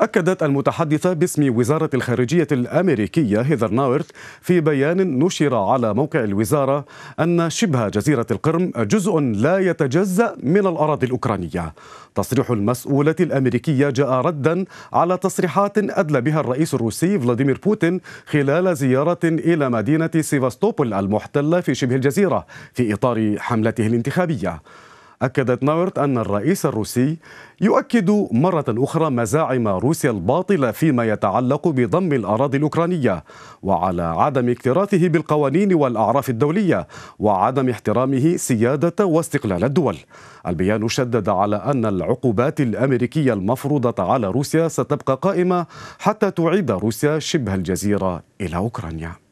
أكدت المتحدثة باسم وزارة الخارجية الأمريكية هيذر ناورت في بيان نشر على موقع الوزارة أن شبه جزيرة القرم جزء لا يتجزأ من الأراضي الأوكرانية تصريح المسؤولة الأمريكية جاء ردا على تصريحات أدلى بها الرئيس الروسي فلاديمير بوتين خلال زيارة إلى مدينة سيفاستوبول المحتلة في شبه الجزيرة في إطار حملته الانتخابية أكدت نورت أن الرئيس الروسي يؤكد مرة أخرى مزاعم روسيا الباطلة فيما يتعلق بضم الأراضي الأوكرانية وعلى عدم اكتراثه بالقوانين والأعراف الدولية وعدم احترامه سيادة واستقلال الدول البيان شدد على أن العقوبات الأمريكية المفروضة على روسيا ستبقى قائمة حتى تعيد روسيا شبه الجزيرة إلى أوكرانيا